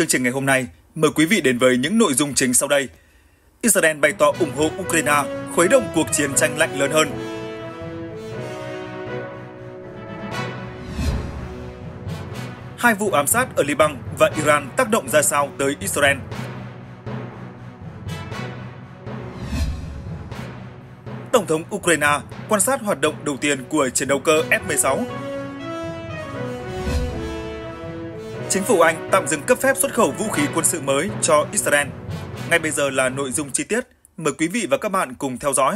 chương trình ngày hôm nay, mời quý vị đến với những nội dung chính sau đây. Israel bày tỏ ủng hộ Ukraine khuấy động cuộc chiến tranh lạnh lớn hơn. Hai vụ ám sát ở Liban và Iran tác động ra sao tới Israel? Tổng thống Ukraine quan sát hoạt động đầu tiên của chiến đấu cơ F-16 Chính phủ Anh tạm dừng cấp phép xuất khẩu vũ khí quân sự mới cho Israel. Ngay bây giờ là nội dung chi tiết, mời quý vị và các bạn cùng theo dõi.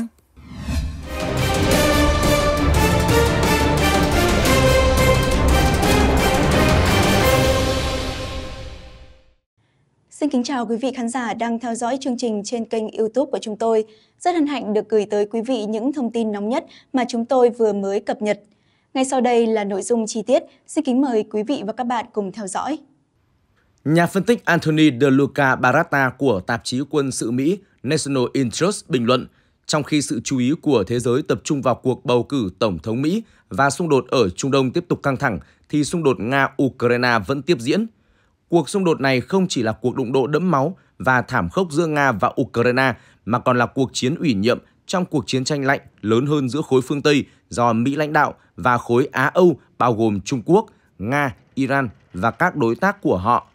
Xin kính chào quý vị khán giả đang theo dõi chương trình trên kênh YouTube của chúng tôi. Rất hân hạnh được gửi tới quý vị những thông tin nóng nhất mà chúng tôi vừa mới cập nhật. Ngay sau đây là nội dung chi tiết, xin kính mời quý vị và các bạn cùng theo dõi. Nhà phân tích Anthony De Luca Baratta của tạp chí quân sự Mỹ National Interest bình luận, trong khi sự chú ý của thế giới tập trung vào cuộc bầu cử Tổng thống Mỹ và xung đột ở Trung Đông tiếp tục căng thẳng, thì xung đột Nga-Ukraine vẫn tiếp diễn. Cuộc xung đột này không chỉ là cuộc đụng độ đẫm máu và thảm khốc giữa Nga và Ukraine, mà còn là cuộc chiến ủy nhiệm trong cuộc chiến tranh lạnh lớn hơn giữa khối phương Tây do Mỹ lãnh đạo và khối Á-Âu bao gồm Trung Quốc, Nga, Iran và các đối tác của họ.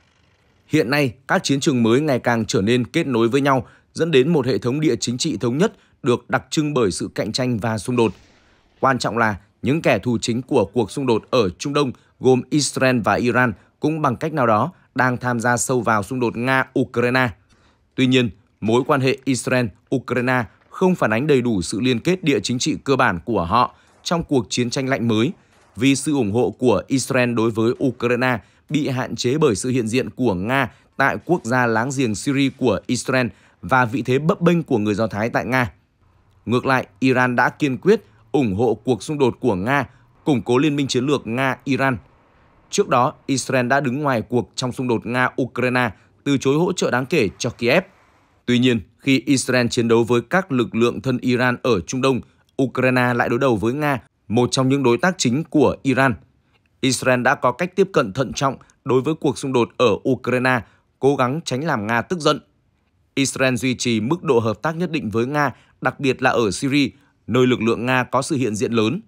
Hiện nay, các chiến trường mới ngày càng trở nên kết nối với nhau, dẫn đến một hệ thống địa chính trị thống nhất được đặc trưng bởi sự cạnh tranh và xung đột. Quan trọng là những kẻ thù chính của cuộc xung đột ở Trung Đông gồm Israel và Iran cũng bằng cách nào đó đang tham gia sâu vào xung đột Nga-Ukraine. Tuy nhiên, mối quan hệ Israel-Ukraine không phản ánh đầy đủ sự liên kết địa chính trị cơ bản của họ trong cuộc chiến tranh lạnh mới, vì sự ủng hộ của Israel đối với Ukraine bị hạn chế bởi sự hiện diện của Nga tại quốc gia láng giềng Syria của Israel và vị thế bấp bênh của người Do Thái tại Nga. Ngược lại, Iran đã kiên quyết ủng hộ cuộc xung đột của Nga, củng cố liên minh chiến lược Nga-Iran. Trước đó, Israel đã đứng ngoài cuộc trong xung đột Nga-Ukraine, từ chối hỗ trợ đáng kể cho Kiev. Tuy nhiên, khi Israel chiến đấu với các lực lượng thân Iran ở Trung Đông, Ukraine lại đối đầu với Nga, một trong những đối tác chính của Iran. Israel đã có cách tiếp cận thận trọng đối với cuộc xung đột ở Ukraine, cố gắng tránh làm Nga tức giận. Israel duy trì mức độ hợp tác nhất định với Nga, đặc biệt là ở Syria, nơi lực lượng Nga có sự hiện diện lớn.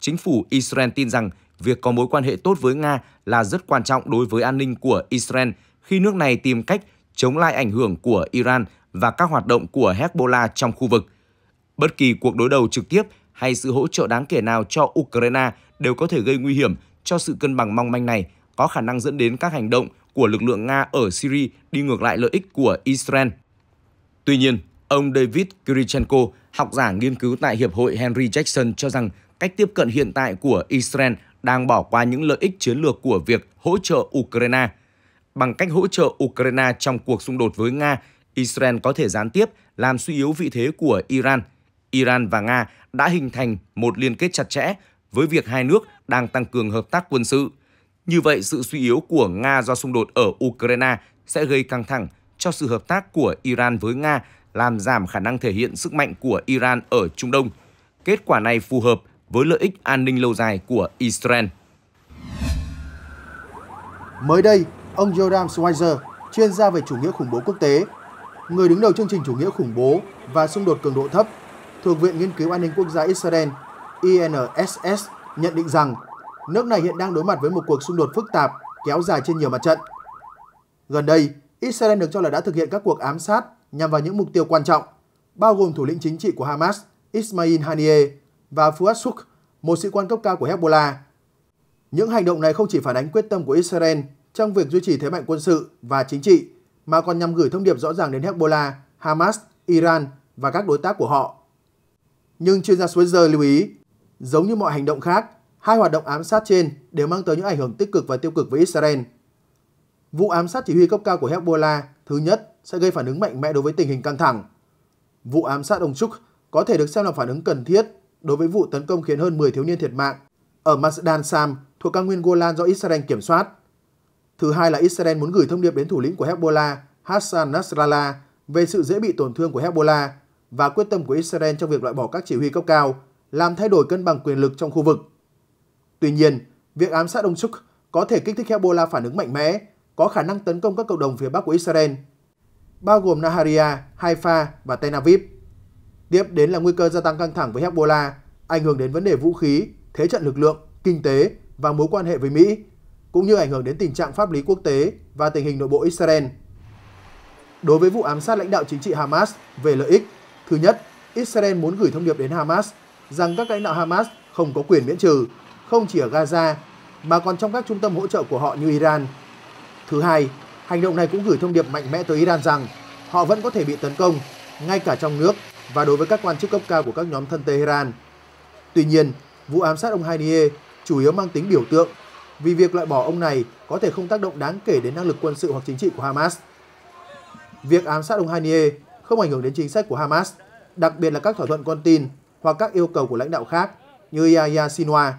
Chính phủ Israel tin rằng việc có mối quan hệ tốt với Nga là rất quan trọng đối với an ninh của Israel khi nước này tìm cách chống lại ảnh hưởng của Iran và các hoạt động của Hezbollah trong khu vực. Bất kỳ cuộc đối đầu trực tiếp hay sự hỗ trợ đáng kể nào cho Ukraine đều có thể gây nguy hiểm cho sự cân bằng mong manh này, có khả năng dẫn đến các hành động của lực lượng Nga ở Syria đi ngược lại lợi ích của Israel. Tuy nhiên, ông David Kirichenko, học giả nghiên cứu tại Hiệp hội Henry Jackson cho rằng cách tiếp cận hiện tại của Israel đang bỏ qua những lợi ích chiến lược của việc hỗ trợ Ukraine. Bằng cách hỗ trợ Ukraine trong cuộc xung đột với Nga, Israel có thể gián tiếp làm suy yếu vị thế của Iran. Iran và Nga đã hình thành một liên kết chặt chẽ với việc hai nước đang tăng cường hợp tác quân sự. Như vậy, sự suy yếu của Nga do xung đột ở Ukraine sẽ gây căng thẳng cho sự hợp tác của Iran với Nga, làm giảm khả năng thể hiện sức mạnh của Iran ở Trung Đông. Kết quả này phù hợp với lợi ích an ninh lâu dài của Israel. Mới đây, ông Yoram Schweizer, chuyên gia về chủ nghĩa khủng bố quốc tế, người đứng đầu chương trình chủ nghĩa khủng bố và xung đột cường độ thấp thuộc Viện Nghiên cứu An ninh Quốc gia Israel INSS nhận định rằng nước này hiện đang đối mặt với một cuộc xung đột phức tạp kéo dài trên nhiều mặt trận. Gần đây, Israel được cho là đã thực hiện các cuộc ám sát nhằm vào những mục tiêu quan trọng, bao gồm thủ lĩnh chính trị của Hamas Ismail Haniyeh và Fuad Suk, một sĩ quan cấp cao của Hezbollah. Những hành động này không chỉ phản ánh quyết tâm của Israel trong việc duy trì thế mạnh quân sự và chính trị, mà còn nhằm gửi thông điệp rõ ràng đến Hezbollah, Hamas, Iran và các đối tác của họ. Nhưng chuyên gia Switzer lưu ý, giống như mọi hành động khác, hai hoạt động ám sát trên đều mang tới những ảnh hưởng tích cực và tiêu cực với Israel. Vụ ám sát chỉ huy cấp cao của Hezbollah thứ nhất sẽ gây phản ứng mạnh mẽ đối với tình hình căng thẳng. Vụ ám sát ông Trúc có thể được xem là phản ứng cần thiết đối với vụ tấn công khiến hơn 10 thiếu niên thiệt mạng ở Masdan Sam thuộc cao nguyên Golan do Israel kiểm soát. Thứ hai là Israel muốn gửi thông điệp đến thủ lĩnh của Hezbollah Hassan Nasrallah về sự dễ bị tổn thương của Hezbollah và quyết tâm của Israel trong việc loại bỏ các chỉ huy cấp cao, làm thay đổi cân bằng quyền lực trong khu vực. Tuy nhiên, việc ám sát ông Suk có thể kích thích Hezbollah phản ứng mạnh mẽ, có khả năng tấn công các cộng đồng phía bắc của Israel, bao gồm Nahariya, Haifa và Tel Aviv. Tiếp đến là nguy cơ gia tăng căng thẳng với Hezbollah, ảnh hưởng đến vấn đề vũ khí, thế trận lực lượng, kinh tế và mối quan hệ với Mỹ, cũng như ảnh hưởng đến tình trạng pháp lý quốc tế và tình hình nội bộ Israel. Đối với vụ ám sát lãnh đạo chính trị Hamas về lợi ích, thứ nhất, Israel muốn gửi thông điệp đến Hamas rằng các lãnh đạo Hamas không có quyền miễn trừ, không chỉ ở Gaza mà còn trong các trung tâm hỗ trợ của họ như Iran. Thứ hai, hành động này cũng gửi thông điệp mạnh mẽ tới Iran rằng họ vẫn có thể bị tấn công ngay cả trong nước và đối với các quan chức cấp cao của các nhóm thân Tehran. Tuy nhiên, vụ ám sát ông Haniye chủ yếu mang tính biểu tượng vì việc loại bỏ ông này có thể không tác động đáng kể đến năng lực quân sự hoặc chính trị của Hamas. Việc ám sát ông Hanier không ảnh hưởng đến chính sách của Hamas, đặc biệt là các thỏa thuận con tin hoặc các yêu cầu của lãnh đạo khác như Yahya Sinwa.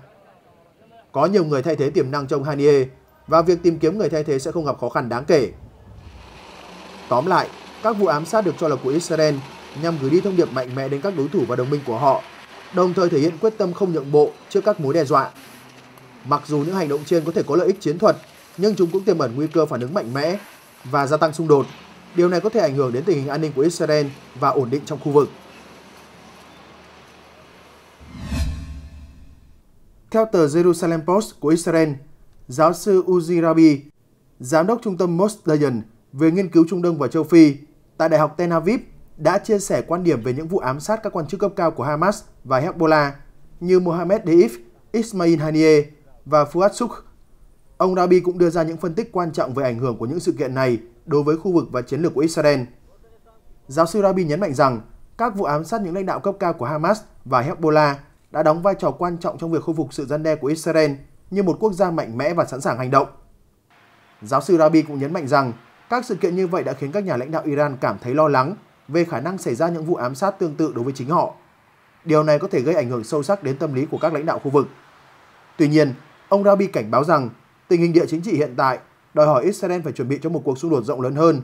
Có nhiều người thay thế tiềm năng trong Hanier và việc tìm kiếm người thay thế sẽ không gặp khó khăn đáng kể. Tóm lại, các vụ ám sát được cho là của Israel nhằm gửi đi thông điệp mạnh mẽ đến các đối thủ và đồng minh của họ, đồng thời thể hiện quyết tâm không nhượng bộ trước các mối đe dọa Mặc dù những hành động trên có thể có lợi ích chiến thuật, nhưng chúng cũng tiềm ẩn nguy cơ phản ứng mạnh mẽ và gia tăng xung đột. Điều này có thể ảnh hưởng đến tình hình an ninh của Israel và ổn định trong khu vực. Theo tờ Jerusalem Post của Israel, giáo sư Uzi Rabi, giám đốc trung tâm Most Lion về nghiên cứu Trung Đông và châu Phi tại Đại học Tel Aviv đã chia sẻ quan điểm về những vụ ám sát các quan chức cấp cao của Hamas và Hezbollah như Mohammed Deif, Ismail Haniyeh và Fuad Suk. Ông Rabi cũng đưa ra những phân tích quan trọng về ảnh hưởng của những sự kiện này đối với khu vực và chiến lược của Israel. Giáo sư Rabi nhấn mạnh rằng các vụ ám sát những lãnh đạo cấp cao của Hamas và Hezbollah đã đóng vai trò quan trọng trong việc khôi phục sự gian đe của Israel như một quốc gia mạnh mẽ và sẵn sàng hành động. Giáo sư Rabi cũng nhấn mạnh rằng các sự kiện như vậy đã khiến các nhà lãnh đạo Iran cảm thấy lo lắng về khả năng xảy ra những vụ ám sát tương tự đối với chính họ. Điều này có thể gây ảnh hưởng sâu sắc đến tâm lý của các lãnh đạo khu vực. Tuy nhiên, Ông Rabi cảnh báo rằng tình hình địa chính trị hiện tại đòi hỏi Israel phải chuẩn bị cho một cuộc xung đột rộng lớn hơn.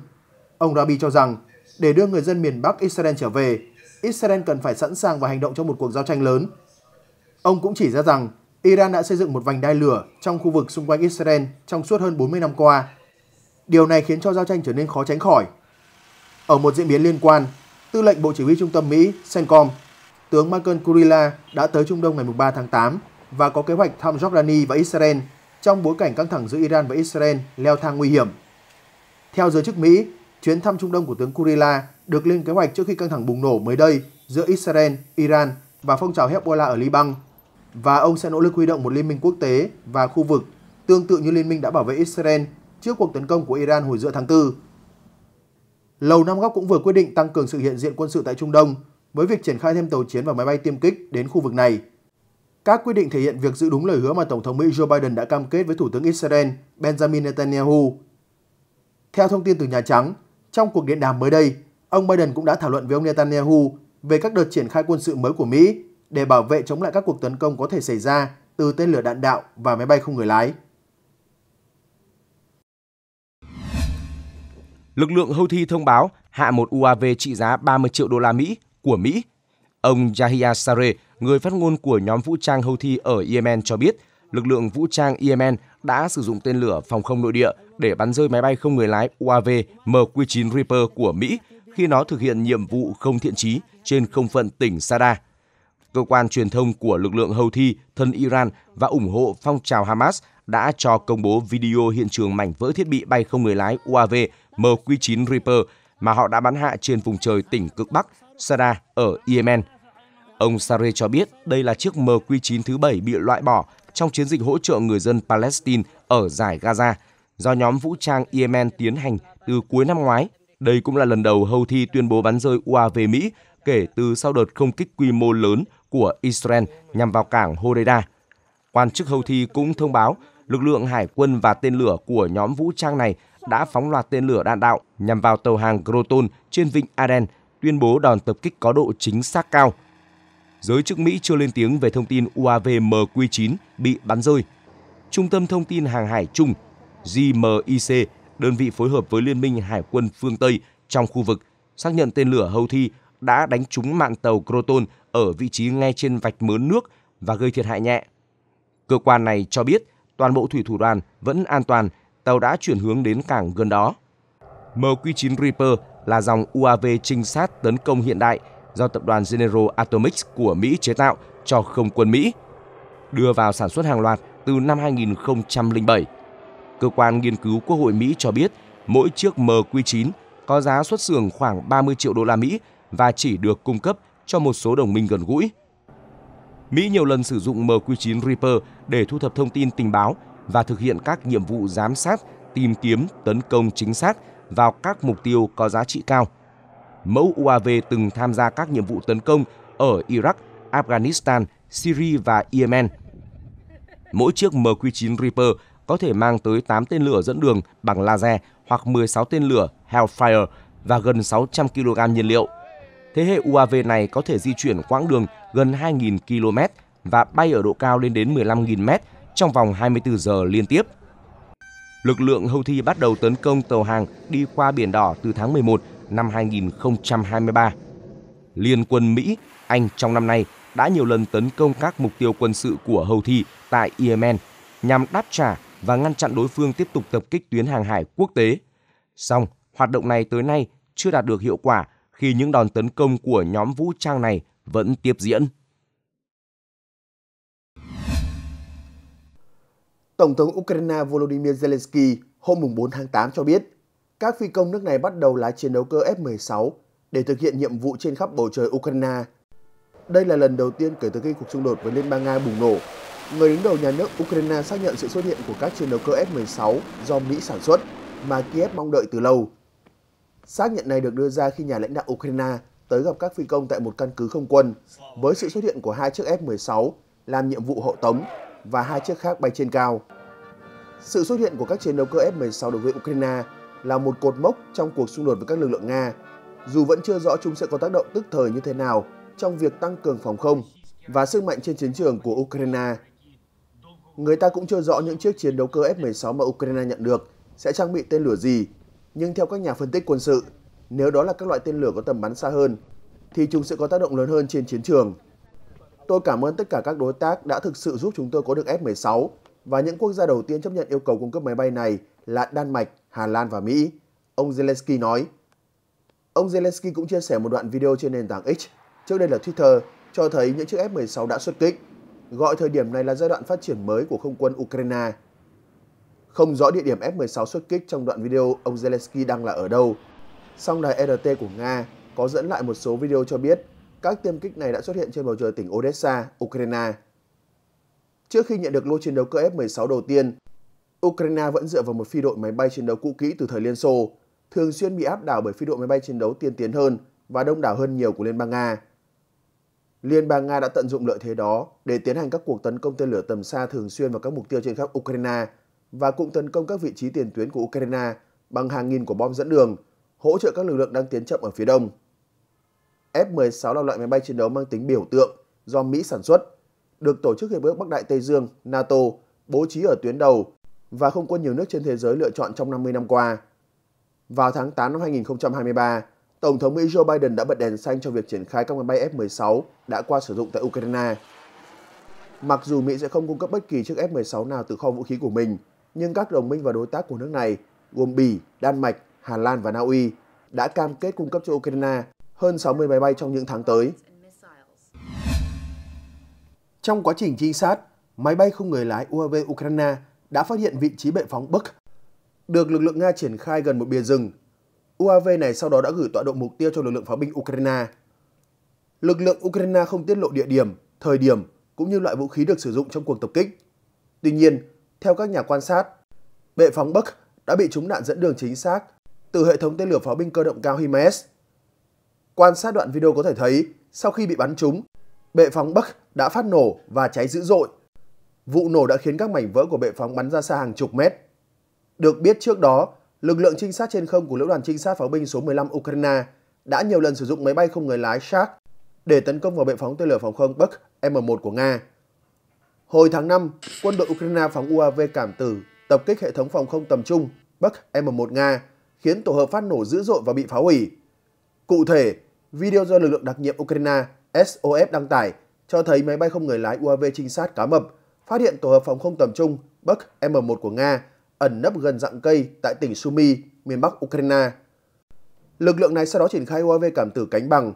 Ông Rabi cho rằng để đưa người dân miền Bắc Israel trở về, Israel cần phải sẵn sàng và hành động trong một cuộc giao tranh lớn. Ông cũng chỉ ra rằng Iran đã xây dựng một vành đai lửa trong khu vực xung quanh Israel trong suốt hơn 40 năm qua. Điều này khiến cho giao tranh trở nên khó tránh khỏi. Ở một diễn biến liên quan, Tư lệnh Bộ Chỉ huy Trung tâm Mỹ, CENTCOM, tướng Michael Kurila đã tới Trung Đông ngày 3 tháng 8 và có kế hoạch thăm Jordani và Israel trong bối cảnh căng thẳng giữa Iran và Israel leo thang nguy hiểm. Theo giới chức Mỹ, chuyến thăm Trung Đông của tướng Kurila được lên kế hoạch trước khi căng thẳng bùng nổ mới đây giữa Israel, Iran và phong trào Hezbollah ở Liban và ông sẽ nỗ lực huy động một liên minh quốc tế và khu vực tương tự như liên minh đã bảo vệ Israel trước cuộc tấn công của Iran hồi giữa tháng 4. Lầu Năm Góc cũng vừa quyết định tăng cường sự hiện diện quân sự tại Trung Đông với việc triển khai thêm tàu chiến và máy bay tiêm kích đến khu vực này. Các quyết định thể hiện việc giữ đúng lời hứa mà Tổng thống Mỹ Joe Biden đã cam kết với Thủ tướng Israel Benjamin Netanyahu. Theo thông tin từ Nhà Trắng, trong cuộc điện đàm mới đây, ông Biden cũng đã thảo luận với ông Netanyahu về các đợt triển khai quân sự mới của Mỹ để bảo vệ chống lại các cuộc tấn công có thể xảy ra từ tên lửa đạn đạo và máy bay không người lái. Lực lượng Houthi thông báo hạ một UAV trị giá 30 triệu đô la Mỹ của Mỹ Ông Yahya Sare, người phát ngôn của nhóm vũ trang Houthi ở Yemen cho biết, lực lượng vũ trang Yemen đã sử dụng tên lửa phòng không nội địa để bắn rơi máy bay không người lái UAV MQ-9 Reaper của Mỹ khi nó thực hiện nhiệm vụ không thiện trí trên không phận tỉnh Sada. Cơ quan truyền thông của lực lượng Houthi thân Iran và ủng hộ phong trào Hamas đã cho công bố video hiện trường mảnh vỡ thiết bị bay không người lái UAV MQ-9 Reaper mà họ đã bắn hạ trên vùng trời tỉnh cực Bắc Sada ở Yemen. Ông Sare cho biết đây là chiếc MQ-9 thứ bảy bị loại bỏ trong chiến dịch hỗ trợ người dân Palestine ở giải Gaza do nhóm vũ trang Yemen tiến hành từ cuối năm ngoái. Đây cũng là lần đầu Houthi tuyên bố bắn rơi UAV Mỹ kể từ sau đợt không kích quy mô lớn của Israel nhằm vào cảng Hodeida. Quan chức Houthi cũng thông báo lực lượng hải quân và tên lửa của nhóm vũ trang này đã phóng loạt tên lửa đạn đạo nhằm vào tàu hàng Groton trên vịnh Aden tuyên bố đòn tập kích có độ chính xác cao. Giới chức Mỹ chưa lên tiếng về thông tin UAV MQ-9 bị bắn rơi. Trung tâm Thông tin Hàng hải Trung GMIC, đơn vị phối hợp với Liên minh Hải quân phương Tây trong khu vực, xác nhận tên lửa Houthi đã đánh trúng mạn tàu Croton ở vị trí ngay trên vạch mớn nước và gây thiệt hại nhẹ. Cơ quan này cho biết toàn bộ thủy thủ đoàn vẫn an toàn, tàu đã chuyển hướng đến cảng gần đó. MQ-9 Reaper là dòng UAV trinh sát tấn công hiện đại do tập đoàn General Atomics của Mỹ chế tạo cho không quân Mỹ, đưa vào sản xuất hàng loạt từ năm 2007. Cơ quan nghiên cứu Quốc hội Mỹ cho biết mỗi chiếc MQ-9 có giá xuất xưởng khoảng 30 triệu đô la Mỹ và chỉ được cung cấp cho một số đồng minh gần gũi. Mỹ nhiều lần sử dụng MQ-9 Reaper để thu thập thông tin tình báo và thực hiện các nhiệm vụ giám sát, tìm kiếm, tấn công chính xác vào các mục tiêu có giá trị cao. Mẫu UAV từng tham gia các nhiệm vụ tấn công ở Iraq, Afghanistan, Syria và Yemen. Mỗi chiếc MQ-9 Reaper có thể mang tới 8 tên lửa dẫn đường bằng laser hoặc 16 tên lửa Hellfire và gần 600 kg nhiên liệu. Thế hệ UAV này có thể di chuyển quãng đường gần 2.000 km và bay ở độ cao lên đến 15.000 m trong vòng 24 giờ liên tiếp – lực lượng Houthi bắt đầu tấn công tàu hàng đi qua Biển Đỏ từ tháng 11 năm 2023. Liên quân Mỹ, Anh trong năm nay đã nhiều lần tấn công các mục tiêu quân sự của Houthi tại Yemen nhằm đáp trả và ngăn chặn đối phương tiếp tục tập kích tuyến hàng hải quốc tế. Song, hoạt động này tới nay chưa đạt được hiệu quả khi những đòn tấn công của nhóm vũ trang này vẫn tiếp diễn. Tổng thống Ukraine Volodymyr Zelensky hôm 4 tháng 8 cho biết, các phi công nước này bắt đầu lái chiến đấu cơ F-16 để thực hiện nhiệm vụ trên khắp bầu trời Ukraine. Đây là lần đầu tiên kể từ khi cuộc xung đột với Liên bang Nga bùng nổ. Người đứng đầu nhà nước Ukraine xác nhận sự xuất hiện của các chiến đấu cơ F-16 do Mỹ sản xuất mà Kiev mong đợi từ lâu. Xác nhận này được đưa ra khi nhà lãnh đạo Ukraine tới gặp các phi công tại một căn cứ không quân với sự xuất hiện của hai chiếc F-16 làm nhiệm vụ hậu tống và hai chiếc khác bay trên cao. Sự xuất hiện của các chiến đấu cơ F-16 đối với Ukraine là một cột mốc trong cuộc xung đột với các lực lượng Nga, dù vẫn chưa rõ chúng sẽ có tác động tức thời như thế nào trong việc tăng cường phòng không và sức mạnh trên chiến trường của Ukraine. Người ta cũng chưa rõ những chiếc chiến đấu cơ F-16 mà Ukraine nhận được sẽ trang bị tên lửa gì, nhưng theo các nhà phân tích quân sự, nếu đó là các loại tên lửa có tầm bắn xa hơn, thì chúng sẽ có tác động lớn hơn trên chiến trường. Tôi cảm ơn tất cả các đối tác đã thực sự giúp chúng tôi có được F-16 và những quốc gia đầu tiên chấp nhận yêu cầu cung cấp máy bay này là Đan Mạch, Hà Lan và Mỹ, ông Zelensky nói. Ông Zelensky cũng chia sẻ một đoạn video trên nền tảng X, trước đây là Twitter, cho thấy những chiếc F-16 đã xuất kích, gọi thời điểm này là giai đoạn phát triển mới của không quân Ukraine. Không rõ địa điểm F-16 xuất kích trong đoạn video ông Zelensky đang là ở đâu, song đài RT của Nga có dẫn lại một số video cho biết các tiêm kích này đã xuất hiện trên bầu trời tỉnh Odessa, Ukraine. Trước khi nhận được lô chiến đấu cơ F-16 đầu tiên, Ukraine vẫn dựa vào một phi đội máy bay chiến đấu cũ kỹ từ thời Liên Xô, thường xuyên bị áp đảo bởi phi đội máy bay chiến đấu tiên tiến hơn và đông đảo hơn nhiều của Liên bang Nga. Liên bang Nga đã tận dụng lợi thế đó để tiến hành các cuộc tấn công tên lửa tầm xa thường xuyên vào các mục tiêu trên khắp Ukraine và cũng tấn công các vị trí tiền tuyến của Ukraine bằng hàng nghìn quả bom dẫn đường, hỗ trợ các lực lượng đang tiến chậm ở phía đông. F-16 là loại máy bay chiến đấu mang tính biểu tượng do Mỹ sản xuất, được Tổ chức Hiệp ước Bắc Đại Tây Dương NATO bố trí ở tuyến đầu và không quân nhiều nước trên thế giới lựa chọn trong 50 năm qua. Vào tháng 8 năm 2023, Tổng thống Mỹ Joe Biden đã bật đèn xanh cho việc triển khai các máy bay F-16 đã qua sử dụng tại Ukraine. Mặc dù Mỹ sẽ không cung cấp bất kỳ chiếc F-16 nào từ kho vũ khí của mình, nhưng các đồng minh và đối tác của nước này, gồm Bỉ, Đan Mạch, Hà Lan và Na Uy, đã cam kết cung cấp cho Ukraine hơn 60 máy bay trong những tháng tới. Trong quá trình trinh sát, máy bay không người lái UAV Ukraine đã phát hiện vị trí bệ phóng Buk, được lực lượng Nga triển khai gần một bìa rừng. UAV này sau đó đã gửi tọa độ mục tiêu cho lực lượng pháo binh Ukraine. Lực lượng Ukraine không tiết lộ địa điểm, thời điểm cũng như loại vũ khí được sử dụng trong cuộc tập kích. Tuy nhiên, theo các nhà quan sát, bệ phóng Buk đã bị trúng đạn dẫn đường chính xác từ hệ thống tên lửa pháo binh cơ động cao HIMARS Quan sát đoạn video có thể thấy, sau khi bị bắn trúng, bệ phóng Bắc đã phát nổ và cháy dữ dội. Vụ nổ đã khiến các mảnh vỡ của bệ phóng bắn ra xa hàng chục mét. Được biết trước đó, lực lượng trinh sát trên không của lữ đoàn trinh sát pháo binh số 15 Ukraine đã nhiều lần sử dụng máy bay không người lái Shark để tấn công vào bệ phóng tên lửa phòng không buk M1 của Nga. Hồi tháng 5, quân đội Ukraine phóng UAV cảm tử tập kích hệ thống phòng không tầm trung buk M1 Nga, khiến tổ hợp phát nổ dữ dội và bị phá hủy. Cụ thể, Video do lực lượng đặc nhiệm Ukraine SOF đăng tải cho thấy máy bay không người lái UAV trinh sát cá mập phát hiện tổ hợp phòng không tầm trung Buk M1 của Nga ẩn nấp gần rặng cây tại tỉnh Sumy, miền bắc Ukraine. Lực lượng này sau đó triển khai UAV cảm tử cánh bằng,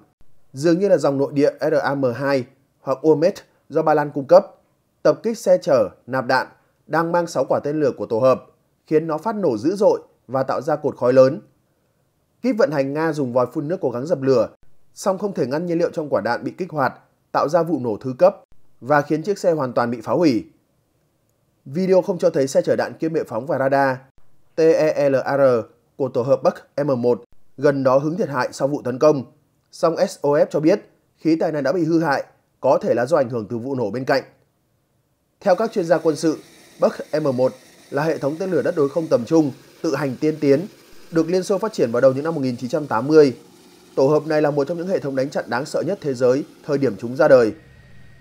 dường như là dòng nội địa RAM-2 hoặc UMET do Ba Lan cung cấp, tập kích xe chở, nạp đạn đang mang 6 quả tên lửa của tổ hợp, khiến nó phát nổ dữ dội và tạo ra cột khói lớn. Kíp vận hành Nga dùng vòi phun nước cố gắng dập lửa song không thể ngăn nhiên liệu trong quả đạn bị kích hoạt, tạo ra vụ nổ thứ cấp và khiến chiếc xe hoàn toàn bị phá hủy. Video không cho thấy xe chở đạn kiêm bệ phóng và radar TELAR của tổ hợp Bắc M1 gần đó hứng thiệt hại sau vụ tấn công. Song SOF cho biết khí tài này đã bị hư hại, có thể là do ảnh hưởng từ vụ nổ bên cạnh. Theo các chuyên gia quân sự, Bắc M1 là hệ thống tên lửa đất đối không tầm trung, tự hành tiên tiến, được Liên Xô phát triển vào đầu những năm 1980 Tổ hợp này là một trong những hệ thống đánh chặn đáng sợ nhất thế giới thời điểm chúng ra đời.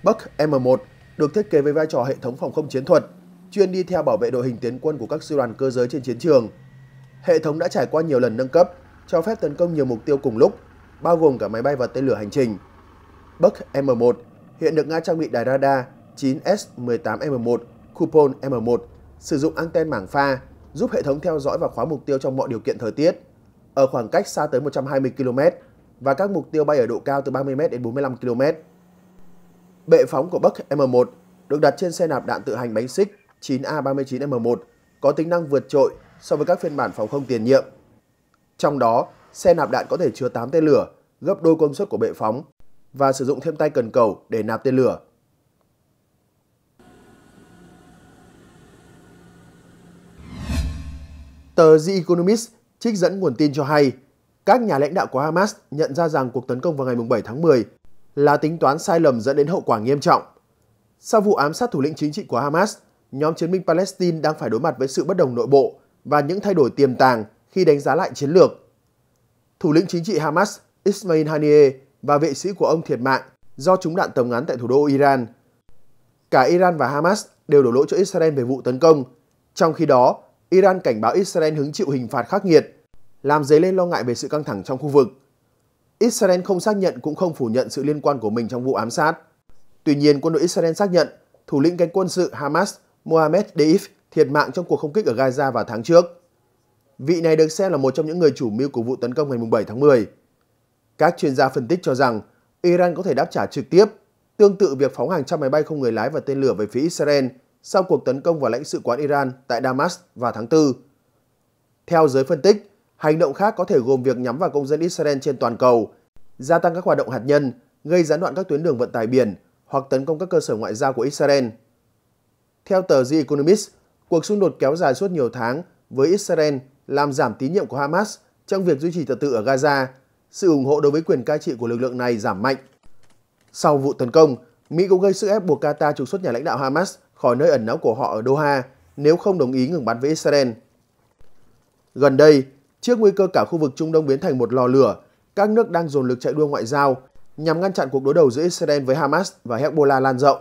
Buck M1 được thiết kế với vai trò hệ thống phòng không chiến thuật, chuyên đi theo bảo vệ đội hình tiến quân của các sư đoàn cơ giới trên chiến trường. Hệ thống đã trải qua nhiều lần nâng cấp, cho phép tấn công nhiều mục tiêu cùng lúc, bao gồm cả máy bay và tên lửa hành trình. Buck M1 hiện được Nga trang bị đài radar 9S-18M1 Coupon M1 sử dụng anten mảng pha giúp hệ thống theo dõi và khóa mục tiêu trong mọi điều kiện thời tiết ở khoảng cách xa tới 120 km và các mục tiêu bay ở độ cao từ 30m đến 45 km. Bệ phóng của Buck M1 được đặt trên xe nạp đạn tự hành bánh xích 9A39M1 có tính năng vượt trội so với các phiên bản phòng không tiền nhiệm. Trong đó, xe nạp đạn có thể chứa 8 tên lửa, gấp đôi công suất của bệ phóng và sử dụng thêm tay cần cầu để nạp tên lửa. Tờ The Economist Trích dẫn nguồn tin cho hay, các nhà lãnh đạo của Hamas nhận ra rằng cuộc tấn công vào ngày 7 tháng 10 là tính toán sai lầm dẫn đến hậu quả nghiêm trọng. Sau vụ ám sát thủ lĩnh chính trị của Hamas, nhóm chiến binh Palestine đang phải đối mặt với sự bất đồng nội bộ và những thay đổi tiềm tàng khi đánh giá lại chiến lược. Thủ lĩnh chính trị Hamas Ismail Haniyeh và vệ sĩ của ông thiệt mạng do trúng đạn tầm ngắn tại thủ đô Iran. Cả Iran và Hamas đều đổ lỗi cho Israel về vụ tấn công. Trong khi đó, Iran cảnh báo Israel hứng chịu hình phạt khắc nghiệt, làm dấy lên lo ngại về sự căng thẳng trong khu vực. Israel không xác nhận cũng không phủ nhận sự liên quan của mình trong vụ ám sát. Tuy nhiên, quân đội Israel xác nhận thủ lĩnh cánh quân sự Hamas Mohammed Deif thiệt mạng trong cuộc không kích ở Gaza vào tháng trước. Vị này được xem là một trong những người chủ mưu của vụ tấn công ngày 7 tháng 10. Các chuyên gia phân tích cho rằng Iran có thể đáp trả trực tiếp, tương tự việc phóng hàng trăm máy bay không người lái và tên lửa về phía Israel – sau cuộc tấn công vào lãnh sự quán Iran tại Damas vào tháng 4. Theo giới phân tích, hành động khác có thể gồm việc nhắm vào công dân Israel trên toàn cầu, gia tăng các hoạt động hạt nhân, gây gián đoạn các tuyến đường vận tải biển hoặc tấn công các cơ sở ngoại giao của Israel. Theo tờ The Economist, cuộc xung đột kéo dài suốt nhiều tháng với Israel làm giảm tín nhiệm của Hamas trong việc duy trì trật tự ở Gaza, sự ủng hộ đối với quyền cai trị của lực lượng này giảm mạnh. Sau vụ tấn công, Mỹ cũng gây sức ép buộc Qatar trục xuất nhà lãnh đạo Hamas khỏi nơi ẩn náu của họ ở Doha nếu không đồng ý ngừng bắn với Israel. Gần đây, trước nguy cơ cả khu vực Trung Đông biến thành một lò lửa, các nước đang dồn lực chạy đua ngoại giao nhằm ngăn chặn cuộc đối đầu giữa Israel với Hamas và Hezbollah lan rộng.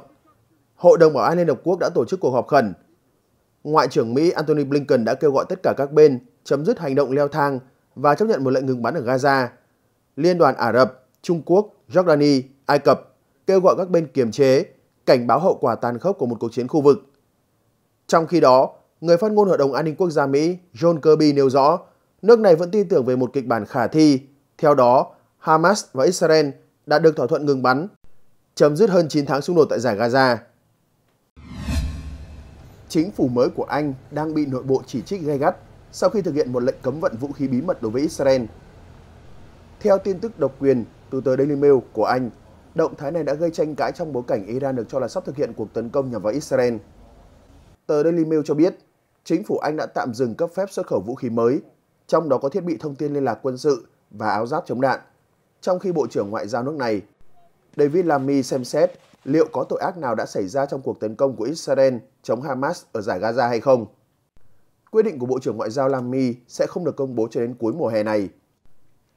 Hội đồng Bảo an Liên Hợp Quốc đã tổ chức cuộc họp khẩn. Ngoại trưởng Mỹ Antony Blinken đã kêu gọi tất cả các bên chấm dứt hành động leo thang và chấp nhận một lệnh ngừng bắn ở Gaza. Liên đoàn Ả Rập, Trung Quốc, Jordani, Ai Cập kêu gọi các bên kiềm chế cảnh báo hậu quả tàn khốc của một cuộc chiến khu vực. Trong khi đó, người phát ngôn Hội đồng An ninh Quốc gia Mỹ John Kirby nêu rõ nước này vẫn tin tưởng về một kịch bản khả thi. Theo đó, Hamas và Israel đã được thỏa thuận ngừng bắn, chấm dứt hơn 9 tháng xung đột tại giải Gaza. Chính phủ mới của Anh đang bị nội bộ chỉ trích gay gắt sau khi thực hiện một lệnh cấm vận vũ khí bí mật đối với Israel. Theo tin tức độc quyền từ tờ Daily Mail của Anh, Động thái này đã gây tranh cãi trong bối cảnh Iran được cho là sắp thực hiện cuộc tấn công nhằm vào Israel. Tờ Daily Mail cho biết, chính phủ Anh đã tạm dừng cấp phép xuất khẩu vũ khí mới, trong đó có thiết bị thông tin liên lạc quân sự và áo giáp chống đạn. Trong khi Bộ trưởng Ngoại giao nước này, David Lammy xem xét liệu có tội ác nào đã xảy ra trong cuộc tấn công của Israel chống Hamas ở giải Gaza hay không. Quyết định của Bộ trưởng Ngoại giao Lammy sẽ không được công bố cho đến cuối mùa hè này.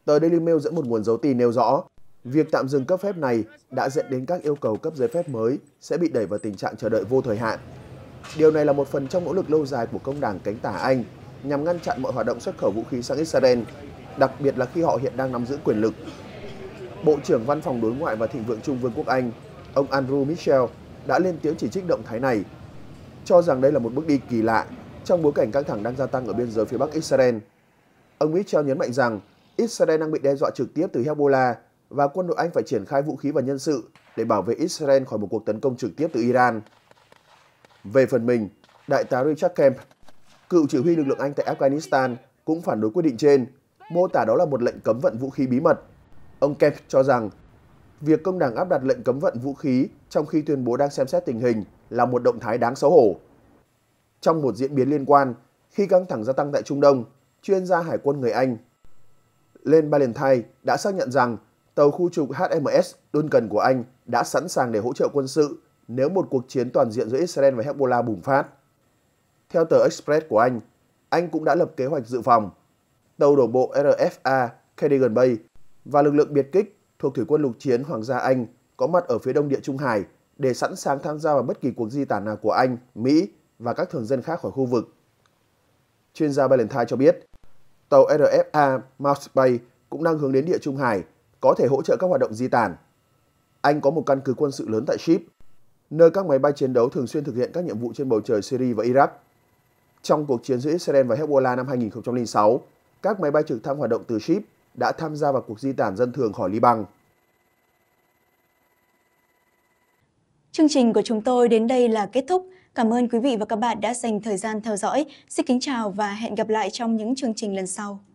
Tờ Daily Mail dẫn một nguồn giấu tin nêu rõ, Việc tạm dừng cấp phép này đã dẫn đến các yêu cầu cấp giấy phép mới sẽ bị đẩy vào tình trạng chờ đợi vô thời hạn. Điều này là một phần trong nỗ lực lâu dài của công đảng cánh tả Anh nhằm ngăn chặn mọi hoạt động xuất khẩu vũ khí sang Israel, đặc biệt là khi họ hiện đang nắm giữ quyền lực. Bộ trưởng Văn phòng Đối ngoại và Thịnh vượng Trung Vương quốc Anh, ông Andrew Mitchell đã lên tiếng chỉ trích động thái này, cho rằng đây là một bước đi kỳ lạ trong bối cảnh căng thẳng đang gia tăng ở biên giới phía Bắc Israel. Ông Mitchell nhấn mạnh rằng Israel đang bị đe dọa trực tiếp từ Hezbollah và quân đội Anh phải triển khai vũ khí và nhân sự để bảo vệ Israel khỏi một cuộc tấn công trực tiếp từ Iran. Về phần mình, Đại tá Richard Kemp, cựu chỉ huy lực lượng Anh tại Afghanistan, cũng phản đối quyết định trên, mô tả đó là một lệnh cấm vận vũ khí bí mật. Ông Kemp cho rằng, việc công đảng áp đặt lệnh cấm vận vũ khí trong khi tuyên bố đang xem xét tình hình là một động thái đáng xấu hổ. Trong một diễn biến liên quan, khi căng thẳng gia tăng tại Trung Đông, chuyên gia hải quân người Anh Len Ballantyne đã xác nhận rằng tàu khu trục HMS Duncan của Anh đã sẵn sàng để hỗ trợ quân sự nếu một cuộc chiến toàn diện giữa Israel và Hezbollah bùng phát. Theo tờ Express của Anh, Anh cũng đã lập kế hoạch dự phòng. Tàu đổ bộ RFA Cadogan Bay và lực lượng biệt kích thuộc Thủy quân lục chiến Hoàng gia Anh có mặt ở phía đông địa Trung Hải để sẵn sàng tham gia vào bất kỳ cuộc di tản nào của Anh, Mỹ và các thường dân khác khỏi khu vực. Chuyên gia Ballantyne cho biết, tàu RFA Mouse Bay cũng đang hướng đến địa Trung Hải – có thể hỗ trợ các hoạt động di tản. Anh có một căn cứ quân sự lớn tại Ship, nơi các máy bay chiến đấu thường xuyên thực hiện các nhiệm vụ trên bầu trời Syria và Iraq. Trong cuộc chiến giữa Israel và Hezbollah năm 2006, các máy bay trực thăng hoạt động từ Ship đã tham gia vào cuộc di tản dân thường khỏi Liban. Chương trình của chúng tôi đến đây là kết thúc. Cảm ơn quý vị và các bạn đã dành thời gian theo dõi. Xin kính chào và hẹn gặp lại trong những chương trình lần sau.